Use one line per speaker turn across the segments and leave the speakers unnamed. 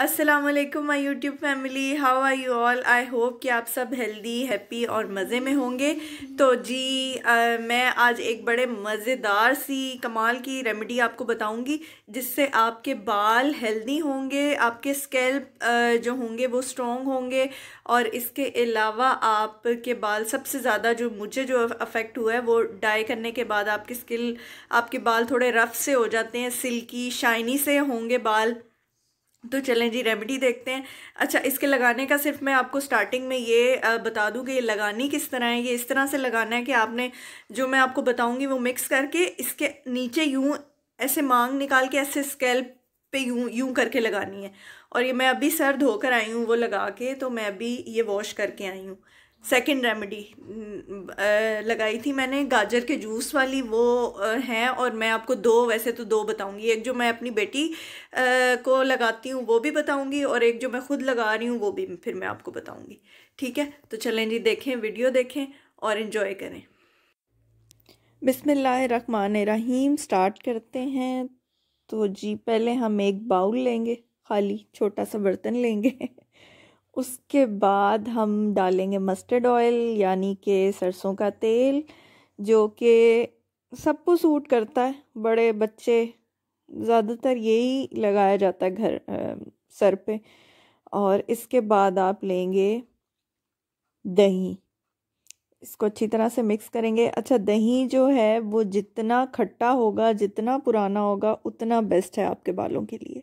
Aslam my YouTube family how are you all I hope कि आप सब हेल्दी हैप्पी और मज़े में होंगे तो जी आ, मैं आज एक बड़े मज़ेदार सी कमाल की रेमेडी आपको बताऊंगी जिससे आपके बाल हेल्दी होंगे आपके स्कैल्प जो होंगे वो स्ट्रॉन्ग होंगे और इसके अलावा आपके बाल सबसे ज़्यादा जो मुझे जो अफेक्ट हुआ है वो डाई करने के बाद आपके स्किल आपके बाल थोड़े रफ़ से हो जाते हैं सिल्की शाइनी से होंगे बाल तो चलें जी रेमेडी देखते हैं अच्छा इसके लगाने का सिर्फ मैं आपको स्टार्टिंग में ये बता दूं कि ये लगानी किस तरह है ये इस तरह से लगाना है कि आपने जो मैं आपको बताऊंगी वो मिक्स करके इसके नीचे यूं ऐसे मांग निकाल के ऐसे स्केल्प पे यूं यूं करके लगानी है और ये मैं अभी सर धोकर आई हूँ वो लगा के तो मैं अभी ये वॉश करके आई हूँ सेकेंड रेमेडी लगाई थी मैंने गाजर के जूस वाली वो हैं और मैं आपको दो वैसे तो दो बताऊंगी एक जो मैं अपनी बेटी को लगाती हूँ वो भी बताऊंगी और एक जो मैं ख़ुद लगा रही हूँ वो भी फिर मैं आपको बताऊंगी ठीक है तो चलें जी देखें वीडियो देखें और इन्जॉय करें रहीम स्टार्ट करते हैं तो जी पहले हम एक बाउल लेंगे खाली छोटा सा बर्तन लेंगे उसके बाद हम डालेंगे मस्टर्ड ऑयल यानी कि सरसों का तेल जो कि सबको सूट करता है बड़े बच्चे ज़्यादातर यही लगाया जाता है घर आ, सर पे और इसके बाद आप लेंगे दही इसको अच्छी तरह से मिक्स करेंगे अच्छा दही जो है वो जितना खट्टा होगा जितना पुराना होगा उतना बेस्ट है आपके बालों के लिए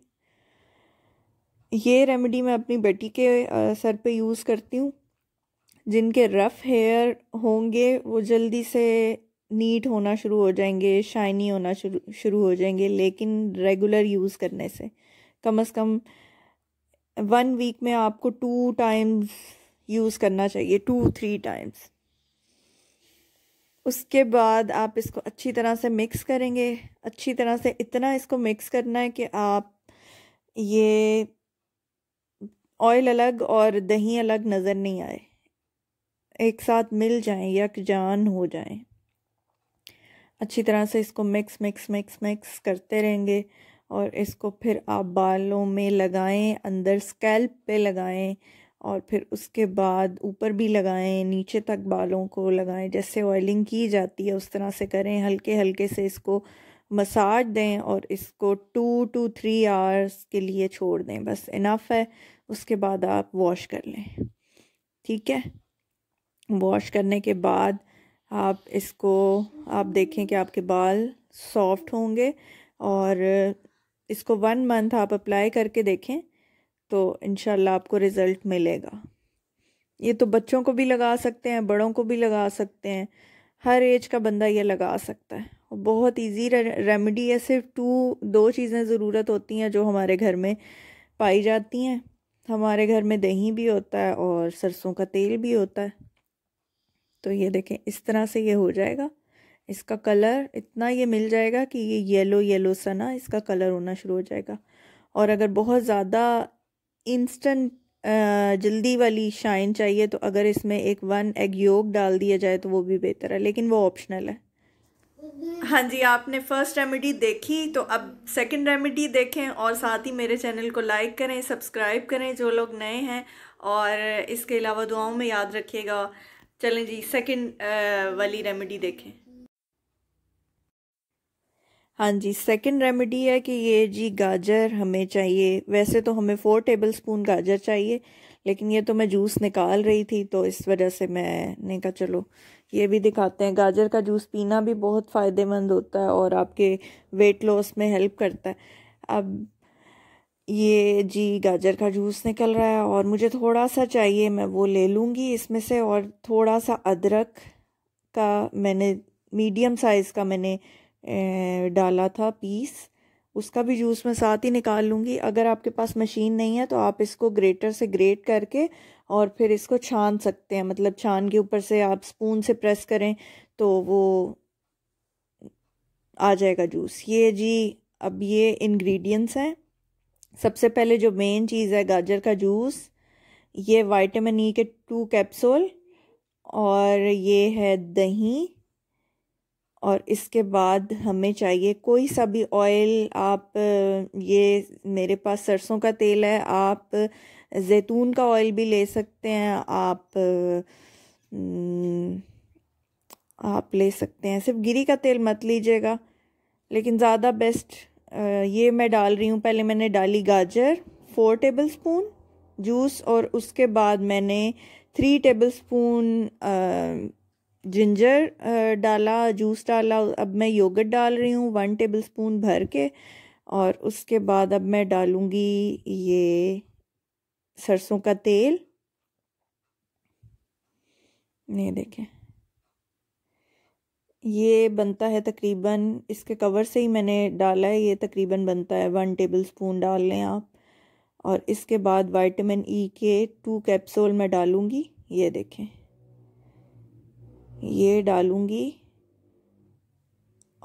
ये रेमेडी मैं अपनी बेटी के सर पे यूज़ करती हूँ जिनके रफ़ हेयर होंगे वो जल्दी से नीट होना शुरू हो जाएंगे शाइनी होना शुरू शुरू हो जाएंगे लेकिन रेगुलर यूज़ करने से कम अज़ कम वन वीक में आपको टू टाइम्स यूज़ करना चाहिए टू थ्री टाइम्स उसके बाद आप इसको अच्छी तरह से मिक्स करेंगे अच्छी तरह से इतना इसको मिक्स करना है कि आप ये ऑयल अलग और दही अलग नज़र नहीं आए एक साथ मिल जाएं यकजान हो जाएं अच्छी तरह से इसको मिक्स मिक्स मिक्स मिक्स करते रहेंगे और इसको फिर आप बालों में लगाएं अंदर स्कैल्प पे लगाएं और फिर उसके बाद ऊपर भी लगाएं नीचे तक बालों को लगाएं जैसे ऑयलिंग की जाती है उस तरह से करें हल्के हल्के से इसको मसाज दें और इसको टू टू थ्री आवर्स के लिए छोड़ दें बस इनफ है उसके बाद आप वॉश कर लें ठीक है वॉश करने के बाद आप इसको आप देखें कि आपके बाल सॉफ्ट होंगे और इसको वन मंथ आप अप्लाई करके देखें तो इन आपको रिज़ल्ट मिलेगा ये तो बच्चों को भी लगा सकते हैं बड़ों को भी लगा सकते हैं हर एज का बंदा ये लगा सकता है बहुत इजी रेमेडी है सिर्फ टू दो चीज़ें ज़रूरत होती हैं जो हमारे घर में पाई जाती हैं हमारे घर में दही भी होता है और सरसों का तेल भी होता है तो ये देखें इस तरह से ये हो जाएगा इसका कलर इतना ये मिल जाएगा कि ये येलो येलो सा ना इसका कलर होना शुरू हो जाएगा और अगर बहुत ज़्यादा इंस्टेंट जल्दी वाली शाइन चाहिए तो अगर इसमें एक वन एग योग डाल दिया जाए तो वो भी बेहतर है लेकिन वो ऑप्शनल है हाँ जी आपने फर्स्ट रेमेडी देखी तो अब सेकंड रेमेडी देखें और साथ ही मेरे चैनल को लाइक करें सब्सक्राइब करें जो लोग नए हैं और इसके अलावा दुआओं में याद रखिएगा चलें जी सेकंड वाली रेमेडी देखें हाँ जी सेकंड रेमेडी है कि ये जी गाजर हमें चाहिए वैसे तो हमें फ़ोर टेबल स्पून गाजर चाहिए लेकिन ये तो मैं जूस निकाल रही थी तो इस वजह से मैंने कहा चलो ये भी दिखाते हैं गाजर का जूस पीना भी बहुत फ़ायदेमंद होता है और आपके वेट लॉस में हेल्प करता है अब ये जी गाजर का जूस निकल रहा है और मुझे थोड़ा सा चाहिए मैं वो ले लूँगी इसमें से और थोड़ा सा अदरक का मैंने मीडियम साइज़ का मैंने डाला था पीस उसका भी जूस मैं साथ ही निकाल लूँगी अगर आपके पास मशीन नहीं है तो आप इसको ग्रेटर से ग्रेट करके और फिर इसको छान सकते हैं मतलब छान के ऊपर से आप स्पून से प्रेस करें तो वो आ जाएगा जूस ये जी अब ये इंग्रेडिएंट्स हैं सबसे पहले जो मेन चीज़ है गाजर का जूस ये वाइटामिन ई e के टू कैप्सूल और ये है दही और इसके बाद हमें चाहिए कोई सा भी ऑयल आप ये मेरे पास सरसों का तेल है आप जैतून का ऑयल भी ले सकते हैं आप हम्म, आप ले सकते हैं सिर्फ गिरी का तेल मत लीजिएगा लेकिन ज़्यादा बेस्ट ये मैं डाल रही हूँ पहले मैंने डाली गाजर फोर टेबल स्पून जूस और उसके बाद मैंने three tablespoon ginger uh, डाला जूस डाला अब मैं योगर्ट डाल रही हूँ वन टेबल स्पून भर के और उसके बाद अब मैं डालूँगी ये सरसों का तेल नहीं देखें ये बनता है तकरीबन इसके कवर से ही मैंने डाला है ये तकरीबन बनता है वन टेबल स्पून डाल लें आप और इसके बाद वाइटमिन ई e के टू कैप्सूल मैं डालूँगी ये देखें ये डालूँगी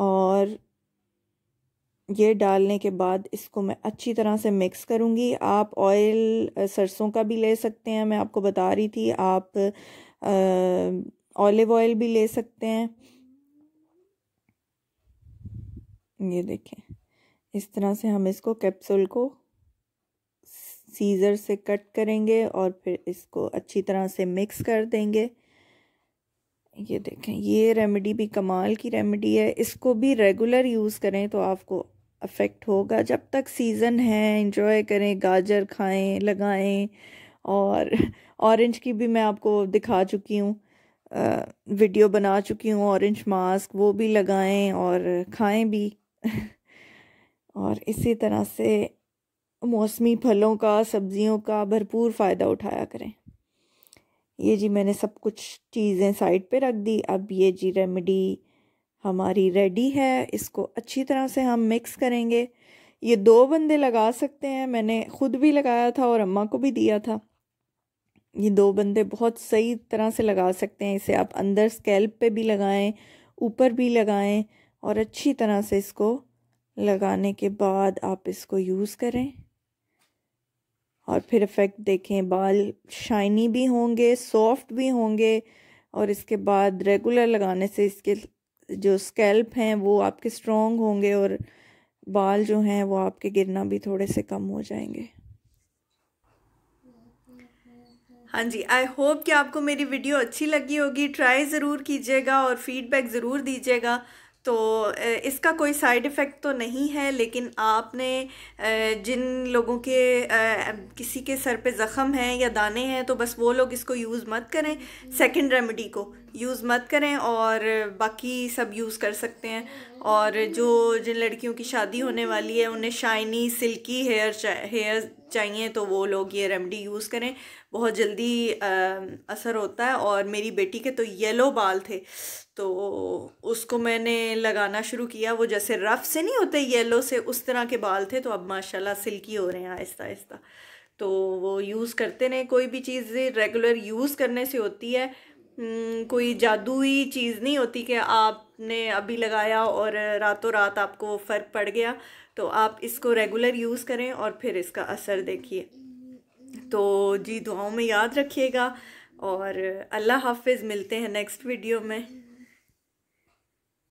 और ये डालने के बाद इसको मैं अच्छी तरह से मिक्स करूँगी आप ऑयल सरसों का भी ले सकते हैं मैं आपको बता रही थी आप ऑलिव ऑयल भी ले सकते हैं ये देखें इस तरह से हम इसको कैप्सूल को सीज़र से कट करेंगे और फिर इसको अच्छी तरह से मिक्स कर देंगे ये देखें ये रेमेडी भी कमाल की रेमेडी है इसको भी रेगुलर यूज़ करें तो आपको अफेक्ट होगा जब तक सीज़न है इंजॉय करें गाजर खाएं लगाएं और ऑरेंज की भी मैं आपको दिखा चुकी हूँ वीडियो बना चुकी हूँ ऑरेंज मास्क वो भी लगाएं और खाएं भी और इसी तरह से मौसमी फलों का सब्जियों का भरपूर फ़ायदा उठाया करें ये जी मैंने सब कुछ चीज़ें साइड पे रख दी अब ये जी रेमेडी हमारी रेडी है इसको अच्छी तरह से हम मिक्स करेंगे ये दो बंदे लगा सकते हैं मैंने ख़ुद भी लगाया था और अम्मा को भी दिया था ये दो बंदे बहुत सही तरह से लगा सकते हैं इसे आप अंदर स्केल्प पे भी लगाएं ऊपर भी लगाएं और अच्छी तरह से इसको लगाने के बाद आप इसको यूज़ करें और फिर इफ़ेक्ट देखें बाल शाइनी भी होंगे सॉफ्ट भी होंगे और इसके बाद रेगुलर लगाने से इसके जो स्कैल्प हैं वो आपके स्ट्रॉन्ग होंगे और बाल जो हैं वो आपके गिरना भी थोड़े से कम हो जाएंगे हाँ जी आई होप कि आपको मेरी वीडियो अच्छी लगी होगी ट्राई ज़रूर कीजिएगा और फीडबैक ज़रूर दीजिएगा तो इसका कोई साइड इफ़ेक्ट तो नहीं है लेकिन आपने जिन लोगों के किसी के सर पे ज़ख़म हैं या दाने हैं तो बस वो लोग इसको यूज़ मत करें सेकंड हम्म। रेमेडी को यूज़ मत करें और बाकी सब यूज़ कर सकते हैं और जो जिन लड़कियों की शादी होने वाली है उन्हें शाइनी सिल्की हेयर हेयर चाहिए तो वो लोग ये रेमडी यूज़ करें बहुत जल्दी आ, असर होता है और मेरी बेटी के तो येलो बाल थे तो उसको मैंने लगाना शुरू किया वो जैसे रफ़ से नहीं होते येलो से उस तरह के बाल थे तो अब माशाल्लाह सिल्की हो रहे हैं आहिस्ता आहिस्ता तो वो यूज़ करते रहे कोई भी चीज़ रेगुलर यूज़ करने से होती है हम्म, कोई जादुई चीज़ नहीं होती कि आपने अभी लगाया और रातों रात आपको फ़र्क पड़ गया तो आप इसको रेगुलर यूज़ करें और फिर इसका असर देखिए तो जी दुआओं में याद रखिएगा और अल्लाह हाफिज़ मिलते हैं नेक्स्ट वीडियो में